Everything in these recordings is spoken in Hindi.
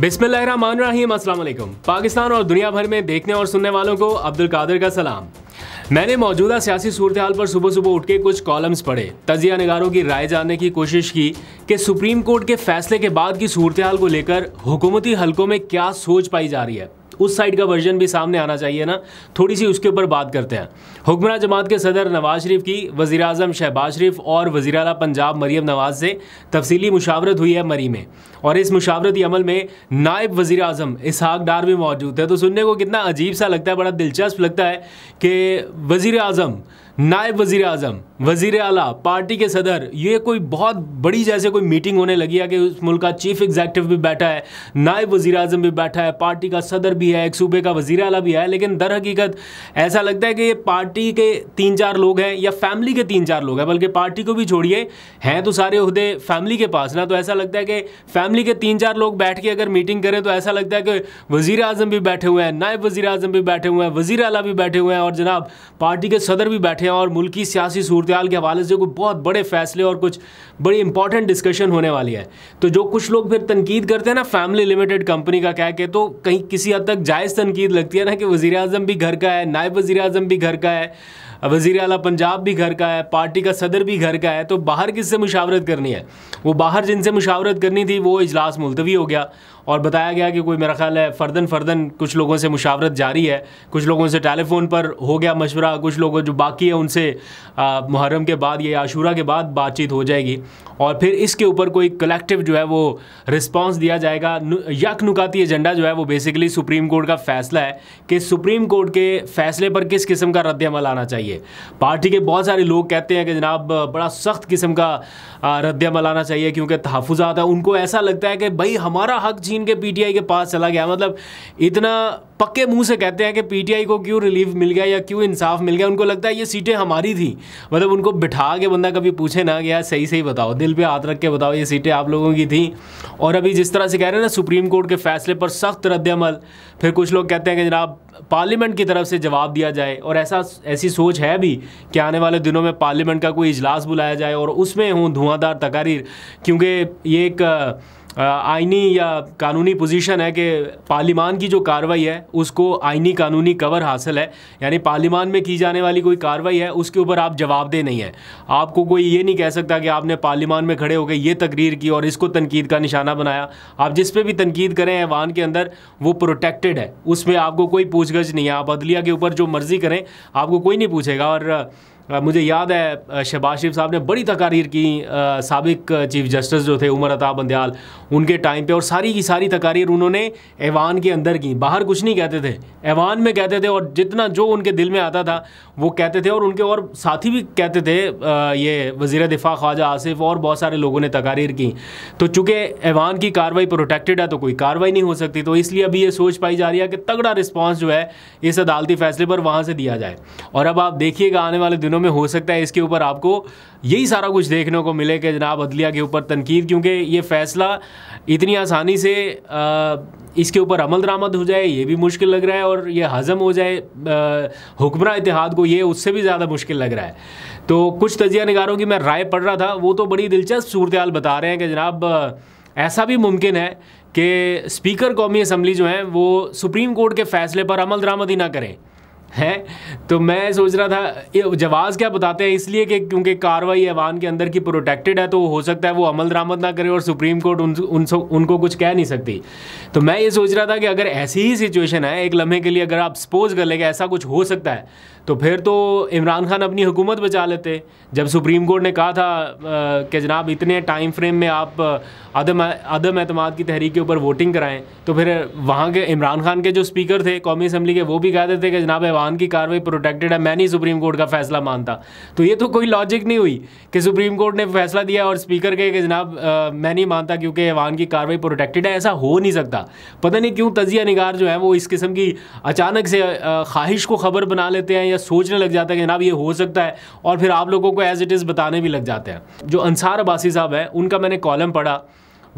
बिस्मिल्लाहिर्रहमानिर्रहीम अस्सलाम वालेकुम पाकिस्तान और दुनिया भर में देखने और सुनने वालों को अब्दुल कादर का सलाम मैंने मौजूदा सियासी सूरत हाल पर सुबह सुबह उठ के कुछ कॉलम्स पढ़े तजिया नगारों की राय जानने की कोशिश की कि सुप्रीम कोर्ट के फैसले के बाद की सूरत हाल को लेकर हुकूमती हलकों में क्या सोच पाई जा रही है उस साइड का वर्जन भी सामने आना चाहिए ना थोड़ी सी उसके ऊपर बात करते हैं हुक्मर जमात के सदर नवाज शरीफ की वजी अजम शहबाज शरीफ और वजी अला पंजाब मरीम नवाज से तफसली मुशावरत हुई है मरी में और इस मुशावरती अमल में नायब वज़ी अजम इसहाक डार भी मौजूद है तो सुनने को कितना अजीब सा लगता है बड़ा दिलचस्प लगता है कि वज़ी अजम नायब वजीर अजम वजीर अला पार्टी के सदर ये कोई बहुत बड़ी जैसे कोई मीटिंग होने लगी है कि उस मुल्क का चीफ एग्जैक्टिव भी बैठा है नायब वजीर अजम भी बैठा है पार्टी का सदर भी है एक सूबे का वजीर अला भी है लेकिन दर हकीकत ऐसा लगता है कि ये पार्टी के तीन चार लोग हैं या फैमिली के तीन चार लोग हैं बल्कि पार्टी को भी छोड़िए हैं तो सारे अहदे फैमिली के पास ना तो ऐसा लगता है कि फैमिली के तीन चार लोग बैठ के अगर मीटिंग करें तो ऐसा लगता है कि वजीर अजम भी बैठे हुए हैं नायब वजीर अजम भी बैठे हुए हैं वजीर अला भी बैठे हुए हैं और जनाब पार्टी के सदर भी बैठे हैं और मुल्की सियासी सूरत के हवाले से कुछ बहुत बड़े फैसले और कुछ बड़ी इंपॉर्टेंट डिस्कशन होने वाली है तो जो कुछ लोग फिर तनकीद करते हैं ना फैमिली लिमिटेड कंपनी का कह के तो कहीं किसी हद तक जायज़ तनकीद लगती है ना कि वज़ी अजम भी घर का है नायब वज़ी अजम भी घर का है वजीर अला पंजाब भी घर का है पार्टी का सदर भी घर का है तो बाहर किससे मुशावरत करनी है वो बाहर जिनसे मुशावरत करनी थी वो इजलास मुलतवी हो गया और बताया गया कि कोई मेरा ख्याल है फर्दन फर्दन कुछ लोगों से मुशावरत जारी है कुछ लोगों से टेलीफोन पर हो गया मशवरा कुछ लोगों जो बाकी है उनसे मुहर्रम के बाद या आशूरा के बाद बातचीत हो जाएगी और फिर इसके ऊपर कोई कलेक्टिव जो है वो रिस्पॉन्स दिया जाएगा यक नुकाती एजेंडा जो है वो बेसिकली सुप्रीम कोर्ट का फैसला है कि सुप्रीम कोर्ट के फैसले पर किस किस्म का रद्दमल आना चाहिए पार्टी के बहुत सारे लोग कहते हैं कि जनाब बड़ा सख्त किस्म का रद्दमल आना चाहिए क्योंकि तहफात है उनको ऐसा लगता है कि भाई हमारा हक जी इनके पीटीआई के पास चला गया मतलब इतना पक्के मुंह से कहते हैं कि पीटीआई को क्यों रिलीफ मिल गया या क्यों इंसाफ मिल गया उनको लगता है ये सीटें हमारी थी मतलब उनको बिठा के बंदा कभी पूछे ना गया सही सही बताओ दिल पे हाथ रख के बताओ ये सीटें आप लोगों की थी और अभी जिस तरह से कह रहे हैं ना सुप्रीम कोर्ट के फैसले पर सख्त रद्दमल फिर कुछ लोग कहते हैं कि जनाब पार्लियामेंट की तरफ से जवाब दिया जाए और ऐसा ऐसी सोच है भी कि आने वाले दिनों में पार्लियामेंट का कोई इजलास बुलाया जाए और उसमें हों धुआंधार तकारीर क्योंकि ये एक आइनी या कानूनी पोजीशन है कि पार्लिमान की जो कार्रवाई है उसको आइनी कानूनी कवर हासिल है यानी पार्लियामान में की जाने वाली कोई कार्रवाई है उसके ऊपर आप जवाबदेह नहीं है आपको कोई ये नहीं कह सकता कि आपने पार्लियामान में खड़े होकर ये तकरीर की और इसको तनकीद का निशाना बनाया आप जिस पर भी तनकीद करें ऐवान के अंदर वो प्रोटेक्टेड है उसमें आपको कोई पूछगछ नहीं है आप अदलिया के ऊपर जो मर्ज़ी करें आपको कोई नहीं पूछेगा और मुझे याद है शहबाज शरीफ साहब ने बड़ी तकारीर की सबक चीफ जस्टिस जो थे उमर अताब बंदयाल उनके टाइम पे और सारी की सारी तकारीर उन्होंने ऐवान के अंदर की बाहर कुछ नहीं कहते थे ऐवान में कहते थे और जितना जो उनके दिल में आता था वो कहते थे और उनके और साथी भी कहते थे ये वज़ी दिफा ख्वाजा आसिफ और बहुत सारे लोगों ने तकारीर की तो चूँकि ऐवान की कार्रवाई प्रोटेक्टेड है तो कोई कार्रवाई नहीं हो सकती तो इसलिए अभी ये सोच पाई जा रही है कि तगड़ा रिस्पॉन्स जो है इस अदालती फैसले पर वहाँ से दिया जाए और अब आप देखिएगा आने वाले दिनों दिनों में हो सकता है इसके ऊपर आपको यही सारा कुछ देखने को मिले कि जनाब अदलिया के ऊपर तनकीद क्योंकि ये फ़ैसला इतनी आसानी से आ, इसके ऊपर अमल दरामद हो जाए ये भी मुश्किल लग रहा है और ये हज़म हो जाए हुक्मरान इतिहाद को ये उससे भी ज़्यादा मुश्किल लग रहा है तो कुछ तजिया नगारों की मैं राय पढ़ रहा था वो तो बड़ी दिलचस्प सूरत बता रहे हैं कि जनाब ऐसा भी मुमकिन है कि स्पीकर कौमी असम्बली जो है वो सुप्रीम कोर्ट के फ़ैसले पर अमल दरामद ही ना करें है तो मैं सोच रहा था जवाब क्या बताते हैं इसलिए कि क्योंकि कार्रवाई ऐवान के अंदर की प्रोटेक्टेड है तो हो सकता है वो अमल दरामद ना करे और सुप्रीम कोर्ट उन, उन उनको कुछ कह नहीं सकती तो मैं ये सोच रहा था कि अगर ऐसी ही सिचुएशन है एक लम्हे के लिए अगर आप सपोज कर लेंगे ऐसा कुछ हो सकता है तो फिर तो इमरान खान अपनी हुकूमत बचा लेते जब सुप्रीम कोर्ट ने कहा था कि जनाब इतने टाइम फ्रेम में आप अदम अदम अहतमाद की तहरीक के ऊपर वोटिंग कराएं तो फिर वहाँ के इमरान खान के जो स्पीकर थे कौमी असम्बली के वो भी कहते थे कि जनाब वाहन की कार्रवाई प्रोटेक्टेड है मैं नहीं सुप्रीम कोर्ट का फैसला मानता तो ये तो कोई लॉजिक नहीं हुई कि सुप्रीम कोर्ट ने फैसला दिया और स्पीकर के जनाब मैं नहीं मानता क्योंकि वाहन की कार्रवाई प्रोटेक्टेड है ऐसा हो नहीं सकता पता नहीं क्यों तजिया निगार जो है वो इस किस्म की अचानक से ख्वाहिश को खबर बना लेते हैं या सोचने लग जाता है कि जनाब ये हो सकता है और फिर आप लोगों को एज इट इज़ बताने भी लग जाते हैं जो अंसार अब्बासी साहब हैं उनका मैंने कॉलम पढ़ा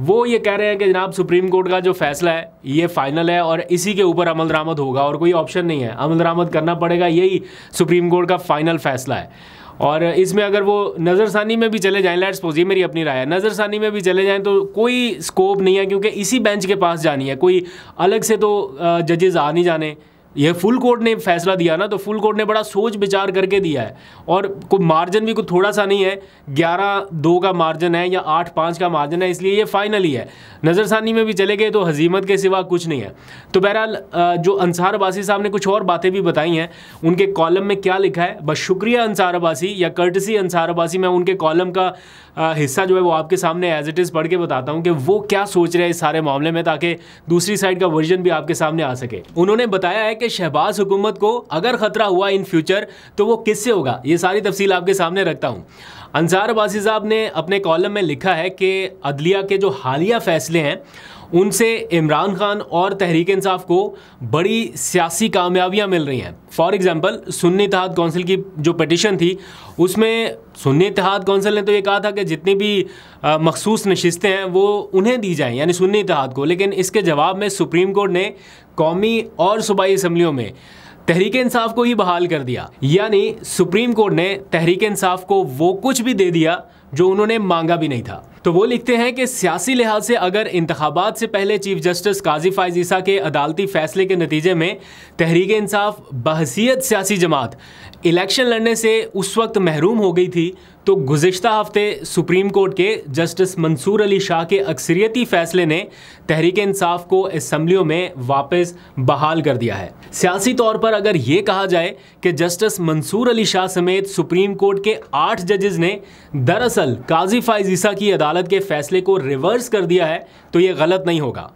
वो ये कह रहे हैं कि जनाब सुप्रीम कोर्ट का जो फैसला है ये फाइनल है और इसी के ऊपर अमल दरामद होगा और कोई ऑप्शन नहीं है अमल दरामद करना पड़ेगा यही सुप्रीम कोर्ट का फाइनल फैसला है और इसमें अगर वो नज़रसानी में भी चले जाएं लाइट सपोज ये मेरी अपनी राय है नज़रसानी में भी चले जाएं तो कोई स्कोप नहीं है क्योंकि इसी बेंच के पास जानी है कोई अलग से तो जजेज़ आ नहीं जाने यह फुल कोर्ट ने फैसला दिया ना तो फुल कोर्ट ने बड़ा सोच विचार करके दिया है और कोई मार्जिन भी कोई थोड़ा सा नहीं है ग्यारह दो का मार्जिन है या आठ पाँच का मार्जिन है इसलिए ये फाइनल ही है नज़रसानी में भी चले गए तो हजीमत के सिवा कुछ नहीं है तो बहरहाल जो अंसार अबासी साहब ने कुछ और बातें भी बताई हैं उनके कॉलम में क्या लिखा है बस शुक्रिया अंसार अबासी या कर्टसी अंसार अबासी मैं उनके कॉलम का हिस्सा जो है वो आपके सामने एज इट इज़ पढ़ के बताता हूँ कि वो क्या सोच रहे हैं इस सारे मामले में ताकि दूसरी साइड का वर्जन भी आपके सामने आ सके उन्होंने बताया है कि शहबाज हुकूमत को अगर ख़तरा हुआ इन फ्यूचर तो वो किससे होगा ये सारी तफसील आपके सामने रखता हूँ अंसार अबासी साहब ने अपने कॉलम में लिखा है कि अदलिया के जो हालिया फैसले हैं उनसे इमरान खान और तहरीक इंसाफ को बड़ी सियासी कामयाबियाँ मिल रही हैं for example Sunni Ittehad council की जो पटिशन थी उसमें सुन्नी इतिहाद कौंसिल ने तो ये कहा था कि जितनी भी मखसूस नशस्तें हैं वो उन्हें दी जाएँ यानी सुन्नी इतिहाद को लेकिन इसके जवाब में सुप्रीम कोर्ट ने कौमी और सूबाई असम्बलियों में तहरीक इंसाफ को ही बहाल कर दिया यानी सुप्रीम कोर्ट ने तहरीक इंसाफ को वो कुछ भी दे दिया जो उन्होंने मांगा भी नहीं था तो वो लिखते हैं कि सियासी लिहाज से अगर इंतबात से पहले चीफ जस्टिस काजी फायजीसा ईसा के अदालती फैसले के नतीजे में तहरीक इंसाफ बहसीत सियासी जमात इलेक्शन लड़ने से उस वक्त महरूम हो गई थी तो गुज्त हफ्ते सुप्रीम कोर्ट के जस्टिस मंसूर अली शाह के अक्सरियती फैसले ने तहरीक इंसाफ को इसम्बलियों में वापस बहाल कर दिया है सियासी तौर पर अगर ये कहा जाए कि जस्टिस मंसूर अली शाह समेत सुप्रीम कोर्ट के आठ जजेज ने दरअसल काजी फायजीसा की अदालत अदालत के फैसले को रिवर्स कर दिया है तो ये गलत नहीं होगा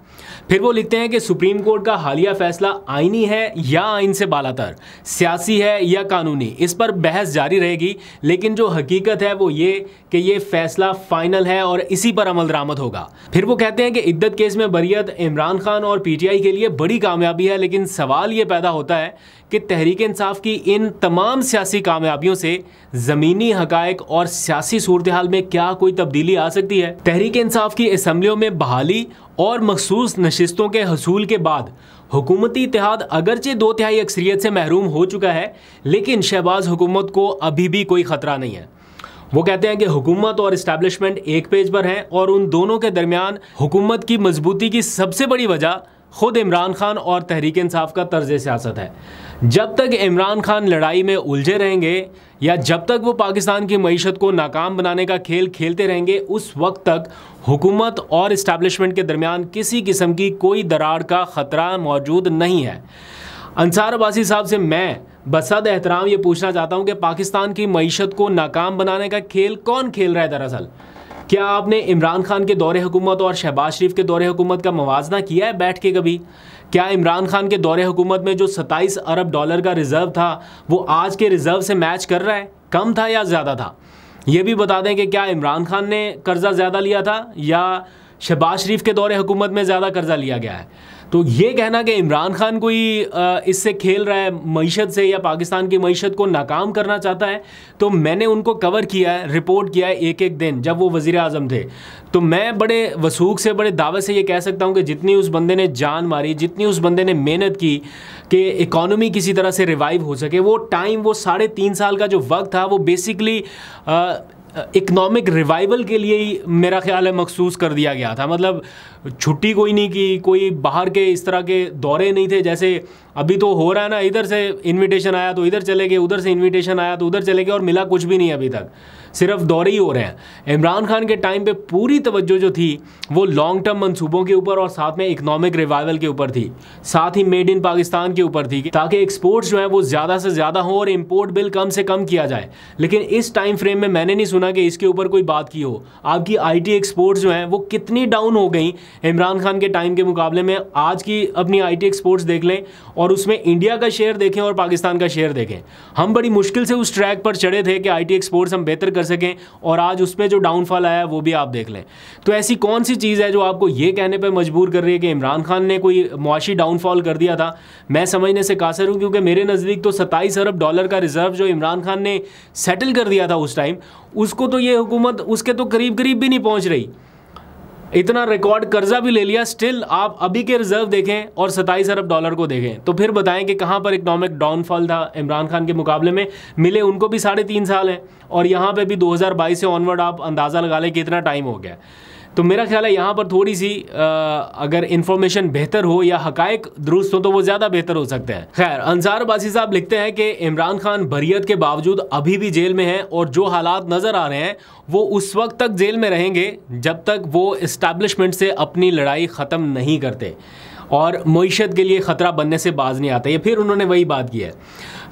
फिर वो लिखते हैं कि सुप्रीम कोर्ट का हालिया फैसला आईनी है या आइन से बालातर सियासी है या कानूनी इस पर बहस जारी रहेगी लेकिन जो हकीकत है वो ये कि ये फैसला फाइनल है और इसी पर अमल दरामद होगा फिर वो कहते हैं कि इद्दत केस में बरियत इमरान खान और पीटीआई के लिए बड़ी कामयाबी है लेकिन सवाल ये पैदा होता है कि तहरीक इंसाफ की इन तमाम सियासी कामयाबियों से ज़मीनी हकायक और सियासी सूरत हाल में क्या कोई तब्दीली आ सकती है तहरीक इंसाफ की असम्बलियों में बहाली और मखसूस नशस्तों के हसूल के बाद हुकूमती इतिहाद अगरचे दो तिहाई अक्सरियत से महरूम हो चुका है लेकिन शहबाज हुकूमत को अभी भी कोई ख़तरा नहीं है वो कहते हैं कि हुकूमत और इस्टेब्लिशमेंट एक पेज पर हैं और उन दोनों के दरमियान हुकूमत की मजबूती की सबसे बड़ी वजह खुद इमरान खान और तहरीक इंसाफ का तर्ज सियासत है जब तक इमरान खान लड़ाई में उलझे रहेंगे या जब तक वो पाकिस्तान की मीशत को नाकाम बनाने का खेल खेलते रहेंगे उस वक्त तक हुकूमत और इस्टबलिशमेंट के दरमियान किसी किस्म की कोई दरार का ख़तरा मौजूद नहीं है अंसार अबासी साहब से मैं बसद एहतराम ये पूछना चाहता हूँ कि पाकिस्तान की मीशत को नाकाम बनाने का खेल कौन खेल रहा है दरअसल क्या आपने इमरान खान के दौरे हुकूमत और शहबाज शरीफ के दौरे हुकूमत का मुवजना किया है बैठ के कभी क्या इमरान खान के दौरे हुकूमत में जो 27 अरब डॉलर का रिज़र्व था वो आज के रिज़र्व से मैच कर रहा है कम था या ज़्यादा था ये भी बता दें कि क्या इमरान खान ने कर्ज़ा ज़्यादा लिया था या शहबाज शरीफ के दौरे हुकूमत में ज़्यादा कर्ज़ा लिया गया है तो ये कहना कि इमरान खान कोई इससे खेल रहा है मीशत से या पाकिस्तान की मीशत को नाकाम करना चाहता है तो मैंने उनको कवर किया है रिपोर्ट किया है एक एक दिन जब वो वज़ी अजम थे तो मैं बड़े वसूख से बड़े दावे से ये कह सकता हूँ कि जितनी उस बंदे ने जान मारी जितनी उस बंदे ने मेहनत की कि इकॉनमी किसी तरह से रिवाइव हो सके वो टाइम वो साढ़े तीन साल का जो वक्त था वो बेसिकली इकनॉमिक रिवाइवल के लिए ही मेरा ख्याल है मखसूस कर दिया गया था मतलब छुट्टी कोई नहीं की कोई बाहर के इस तरह के दौरे नहीं थे जैसे अभी तो हो रहा है ना इधर से इनविटेशन आया तो इधर चले गए उधर से इनविटेशन आया तो उधर चले गए और मिला कुछ भी नहीं अभी तक सिर्फ दौरे ही हो रहे हैं इमरान खान के टाइम पे पूरी तवज्जो जो थी वो लॉन्ग टर्म मंसूबों के ऊपर और साथ में इकोनॉमिक रिवाइवल के ऊपर थी साथ ही मेड इन पाकिस्तान के ऊपर थी ताकि एक्सपोर्ट्स जो है वो ज़्यादा से ज़्यादा हों और इम्पोर्ट बिल कम से कम किया जाए लेकिन इस टाइम फ्रेम में मैंने नहीं सुना कि इसके ऊपर कोई बात की हो आपकी आई एक्सपोर्ट्स जो हैं वो कितनी डाउन हो गई इमरान खान के टाइम के मुकाबले में आज की अपनी आई टी एक्सपोर्ट्स देख लें और उसमें इंडिया का शेयर देखें और पाकिस्तान का शेयर देखें हम बड़ी मुश्किल से उस ट्रैक पर चढ़े थे कि आई टी एक्सपोर्ट्स हम बेहतर कर सकें और आज उस पर जो डाउनफॉल आया वो भी आप देख लें तो ऐसी कौन सी चीज़ है जो आपको ये कहने पर मजबूर कर रही है कि इमरान खान ने कोई मुआशी डाउनफॉल कर दिया था मैं समझने से कासर हूँ क्योंकि मेरे नज़दीक तो सत्ताईस अरब डॉलर का रिजर्व जो इमरान खान ने सेटल कर दिया था उस टाइम उसको तो ये हुकूमत उसके तो करीब करीब भी नहीं पहुँच रही इतना रिकॉर्ड कर्जा भी ले लिया स्टिल आप अभी के रिजर्व देखें और सत्ताईस अरब डॉलर को देखें तो फिर बताएं कि कहाँ पर इकोनॉमिक डाउनफॉल था इमरान खान के मुकाबले में मिले उनको भी साढ़े तीन साल हैं और यहाँ पे भी 2022 से ऑनवर्ड आप अंदाज़ा लगा लें कि इतना टाइम हो गया तो मेरा ख्याल है यहाँ पर थोड़ी सी आ, अगर इन्फॉर्मेशन बेहतर हो या हकायक दुरुस्त हो तो वो ज़्यादा बेहतर हो सकते हैं खैर अंसार बासी साहब लिखते हैं कि इमरान खान बरियत के बावजूद अभी भी जेल में हैं और जो हालात नज़र आ रहे हैं वो उस वक्त तक जेल में रहेंगे जब तक वो इस्टेब्लिशमेंट से अपनी लड़ाई ख़त्म नहीं करते और मीशत के लिए ख़तरा बनने से बाज नहीं आता ये फिर उन्होंने वही बात की है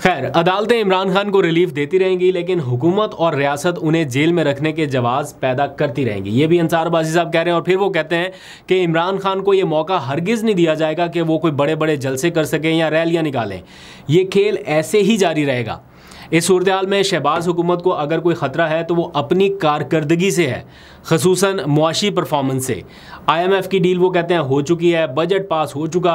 खैर अदालतें इमरान खान को रिलीफ देती रहेंगी लेकिन हुकूमत और रियासत उन्हें जेल में रखने के जवाब पैदा करती रहेंगी ये भी अंसारबाजी साहब कह रहे हैं और फिर वो कहते हैं कि इमरान खान को ये मौका हरगिज़ नहीं दिया जाएगा कि वो कोई बड़े बड़े जलसे कर सकें या रैलियाँ निकालें ये खेल ऐसे ही जारी रहेगा इस सूरत हाल में शहबाज हुकूमत को अगर कोई ख़तरा है तो वो अपनी कारकर्दगी से है खसूस मुआशी परफॉर्मेंस से आई एम एफ़ की डील वो कहते हैं हो चुकी है बजट पास हो चुका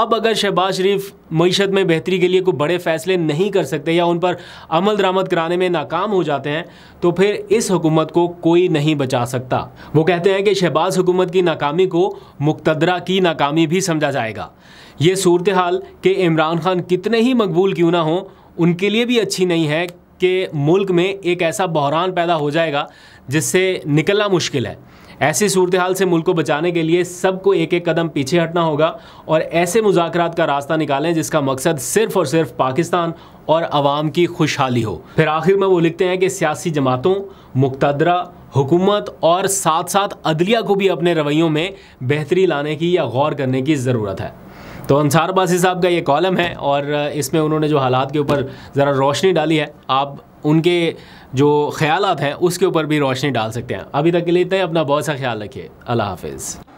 अब अगर शहबाज शरीफ मीशत में बेहतरी के लिए कोई बड़े फैसले नहीं कर सकते या उन पर अमल दरामद कराने में नाकाम हो जाते हैं तो फिर इस हुकूमत को कोई नहीं बचा सकता वो कहते हैं कि शहबाज हुकूमत की नाकामी को मुक्तदरा की नाकामी भी समझा जाएगा ये सूरत हाल के इमरान खान कितने ही मकबूल क्यों ना हों उनके लिए भी अच्छी नहीं है कि मुल्क में एक ऐसा बहरान पैदा हो जाएगा जिससे निकलना मुश्किल है ऐसी सूरत हाल से मुल्क को बचाने के लिए सबको एक एक कदम पीछे हटना होगा और ऐसे मुजाकर का रास्ता निकालें जिसका मकसद सिर्फ और सिर्फ पाकिस्तान और आवाम की खुशहाली हो फिर आखिर में वो लिखते हैं कि सियासी जमातों मुक्तदरा हुकूमत और साथ साथ अदलिया को भी अपने रवैयों में बेहतरी लाने की या गौर करने की ज़रूरत है तो अंसार बासी साहब का ये कॉलम है और इसमें उन्होंने जो हालात के ऊपर ज़रा रोशनी डाली है आप उनके जो ख्याल हैं उसके ऊपर भी रोशनी डाल सकते हैं अभी तक के लिए इतना अपना बहुत सा ख्याल रखिए अल्लाह हाफिज़